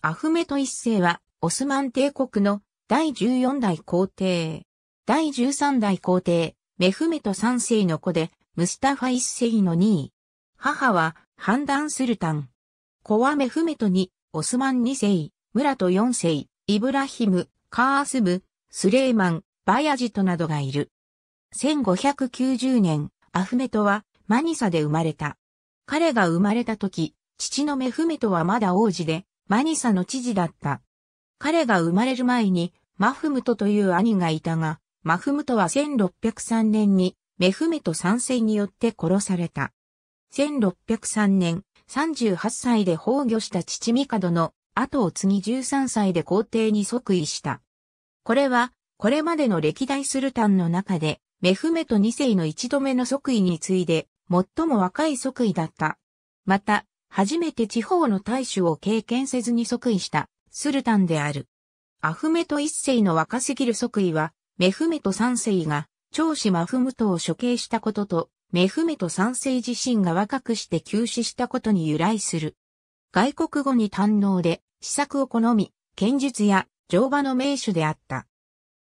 アフメト一世は、オスマン帝国の第14代皇帝。第13代皇帝、メフメト三世の子で、ムスタファ一世の2位。母は、ハンダンスルタン。子はメフメトに、オスマン二世、ムラト四世、イブラヒム、カースブ、スレイマン、バヤジトなどがいる。1590年、アフメトは、マニサで生まれた。彼が生まれた時、父のメフメトはまだ王子で、マニサの知事だった。彼が生まれる前にマフムトという兄がいたが、マフムトは1603年にメフメト3世によって殺された。1603年、38歳で崩御した父ミカドの後を継ぎ13歳で皇帝に即位した。これは、これまでの歴代スルタンの中で、メフメト2世の一度目の即位に次いで、最も若い即位だった。また、初めて地方の大衆を経験せずに即位したスルタンである。アフメト一世の若すぎる即位は、メフメト三世が長子マフムトを処刑したことと、メフメト三世自身が若くして急死したことに由来する。外国語に堪能で、施策を好み、剣術や乗馬の名手であった。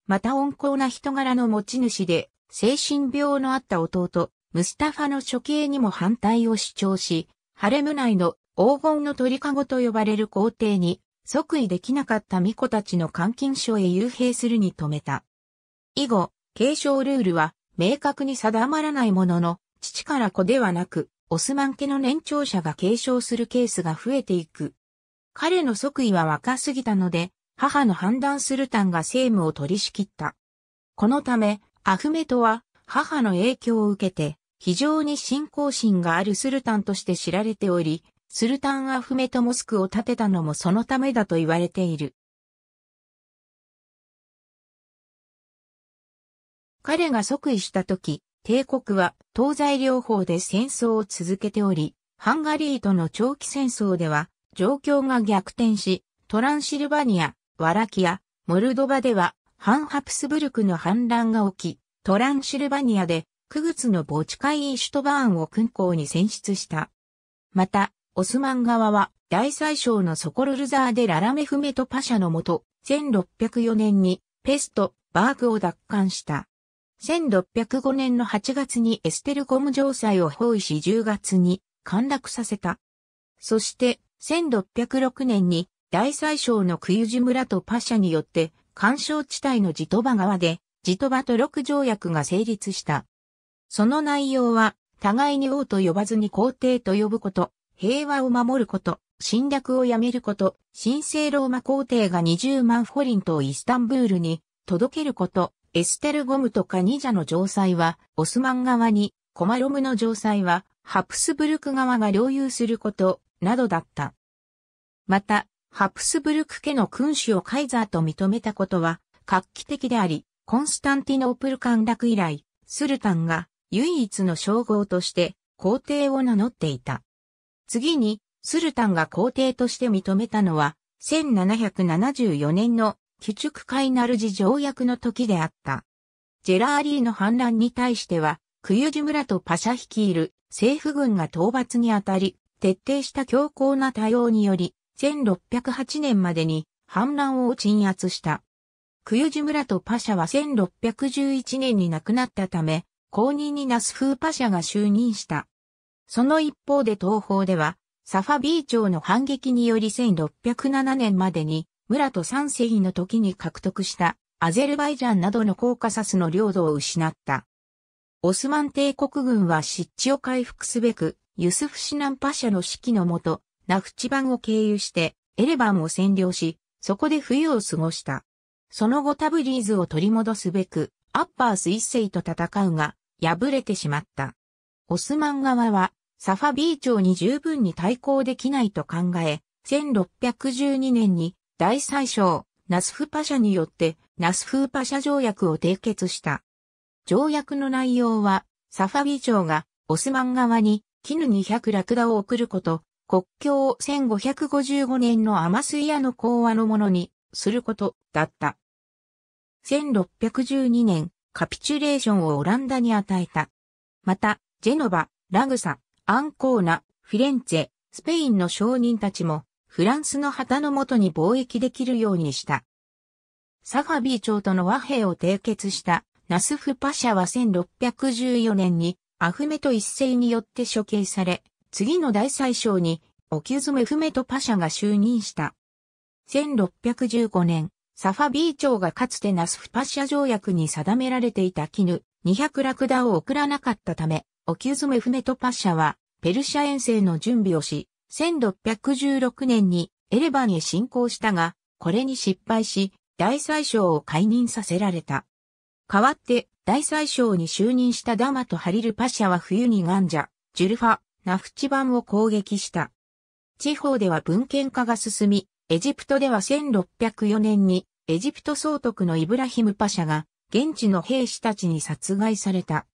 また温厚な人柄の持ち主で、精神病のあった弟、ムスタファの処刑にも反対を主張し、ハレム内の黄金の鳥籠と呼ばれる皇帝に即位できなかった巫女たちの監禁所へ幽閉するに止めた。以後、継承ルールは明確に定まらないものの、父から子ではなく、オスマン家の年長者が継承するケースが増えていく。彼の即位は若すぎたので、母の判断スルタンが政務を取り仕切った。このため、アフメトは母の影響を受けて、非常に信仰心があるスルタンとして知られており、スルタンアフメトモスクを建てたのもそのためだと言われている。彼が即位した時、帝国は東西両方で戦争を続けており、ハンガリーとの長期戦争では状況が逆転し、トランシルバニア、ワラキア、モルドバではハンハプスブルクの反乱が起き、トランシルバニアでクグツの墓地会員首シュトバーンを勲功に選出した。また、オスマン側は、大宰相のソコルルザーでララメフメトパシャのもと、1604年にペスト、バーグを奪還した。1605年の8月にエステルゴム城塞を包囲し10月に陥落させた。そして、1606年に大宰相のクユジ村とパシャによって、干渉地帯のジトバ川で、ジトバと六条約が成立した。その内容は、互いに王と呼ばずに皇帝と呼ぶこと、平和を守ること、侵略をやめること、神聖ローマ皇帝が20万フォリントをイスタンブールに届けること、エステルゴムとカニジャの城塞は、オスマン側に、コマロムの城塞は、ハプスブルク側が領有すること、などだった。また、ハプスブルク家の君主をカイザーと認めたことは、画期的であり、コンスタンティノープル陥落以来、スルタンが唯一の称号として皇帝を名乗っていた。次に、スルタンが皇帝として認めたのは、1774年の基畜海ナルジ条約の時であった。ジェラーリーの反乱に対しては、クユジ村とパシャ率いる政府軍が討伐にあたり、徹底した強硬な対応により、1608年までに反乱を鎮圧した。クユジ村とパシャは1611年に亡くなったため、後任にナスフーパシャが就任した。その一方で東方では、サファビー朝の反撃により1607年までに、村と三世紀の時に獲得したアゼルバイジャンなどのコーカサスの領土を失った。オスマン帝国軍は湿地を回復すべく、ユスフシナンパシャの指揮のもと、ナフチバンを経由してエレバンを占領し、そこで冬を過ごした。その後タブリーズを取り戻すべく、アッパース一世と戦うが、敗れてしまった。オスマン側は、サファビー朝に十分に対抗できないと考え、1612年に大宰相、ナスフパシャによってナスフーパシャ条約を締結した。条約の内容は、サファビー朝がオスマン側に絹200ラクダを送ること、国境を1555年のアマスイアの講和のものにすることだった。1612年、カピチュレーションをオランダに与えた。また、ジェノバ、ラグサ、アンコーナ、フィレンツェ、スペインの商人たちも、フランスの旗のもとに貿易できるようにした。サファビー朝との和平を締結したナスフパシャは1614年にアフメト一世によって処刑され、次の大宰相にオキュズムフメトパシャが就任した。1615年、サファビー朝がかつてナスフパシャ条約に定められていた絹200ラクダを送らなかったため、オキュズメフメトパシャはペルシャ遠征の準備をし、1616年にエレバンへ侵攻したが、これに失敗し、大宰相を解任させられた。代わって大宰相に就任したダマとハリルパシャは冬にガンジャ、ジュルファ、ナフチバンを攻撃した。地方では文献化が進み、エジプトでは1604年にエジプト総督のイブラヒムパシャが、現地の兵士たちに殺害された。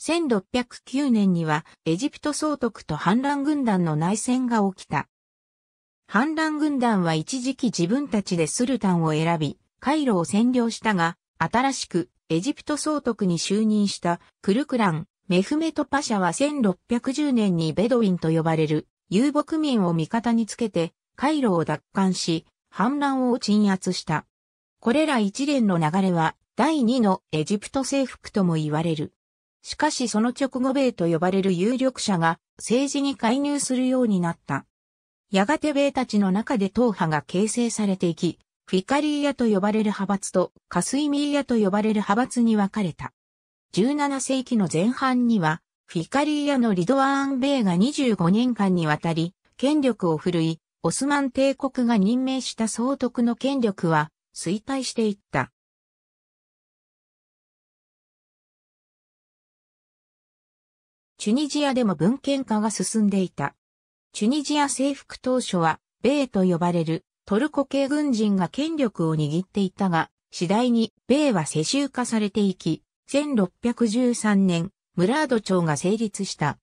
1609年には、エジプト総督と反乱軍団の内戦が起きた。反乱軍団は一時期自分たちでスルタンを選び、カイロを占領したが、新しくエジプト総督に就任したクルクラン、メフメトパシャは1610年にベドウィンと呼ばれる遊牧民を味方につけて、カイロを奪還し、反乱を鎮圧した。これら一連の流れは第二のエジプト征服とも言われる。しかしその直後米と呼ばれる有力者が政治に介入するようになった。やがて米たちの中で党派が形成されていき、フィカリーヤと呼ばれる派閥とカスイミーヤと呼ばれる派閥に分かれた。17世紀の前半には、フィカリーヤのリドワーン・米が25年間にわたり、権力を振るい、オスマン帝国が任命した総督の権力は、衰退していった。チュニジアでも文献化が進んでいた。チュニジア征服当初は、米と呼ばれるトルコ系軍人が権力を握っていたが、次第に米は世襲化されていき、1613年、ムラード朝が成立した。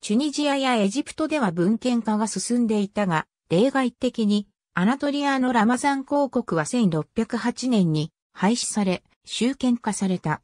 チュニジアやエジプトでは文献化が進んでいたが、例外的にアナトリアのラマザン公国は1608年に廃止され、集権化された。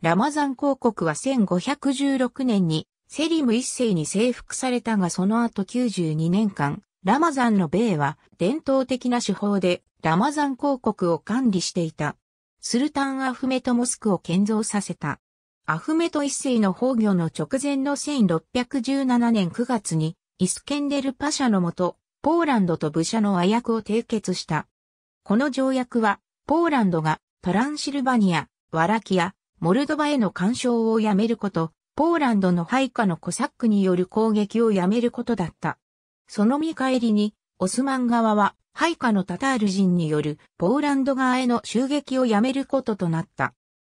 ラマザン公国は1516年にセリム一世に征服されたがその後92年間、ラマザンの米は伝統的な手法でラマザン公国を管理していた。スルタンアフメトモスクを建造させた。アフメト一世の崩御の直前の1617年9月にイスケンデルパシャのもとポーランドと武者の和訳を締結した。この条約は、ポーランドがトランシルバニア、ワラキア、モルドバへの干渉をやめること、ポーランドの配下のコサックによる攻撃をやめることだった。その見返りに、オスマン側は、配下のタタール人によるポーランド側への襲撃をやめることとなった。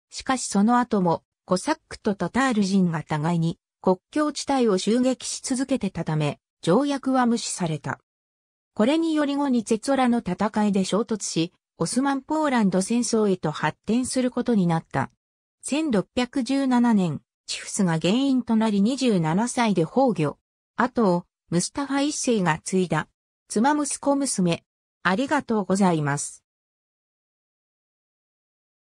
しかしその後も、コサックとタタール人が互いに国境地帯を襲撃し続けてたため、条約は無視された。これにより後にツェツォラの戦いで衝突し、オスマンポーランド戦争へと発展することになった。1617年、チフスが原因となり27歳で崩御。後を、ムスタファ一世が継いだ。妻息子娘。ありがとうございます。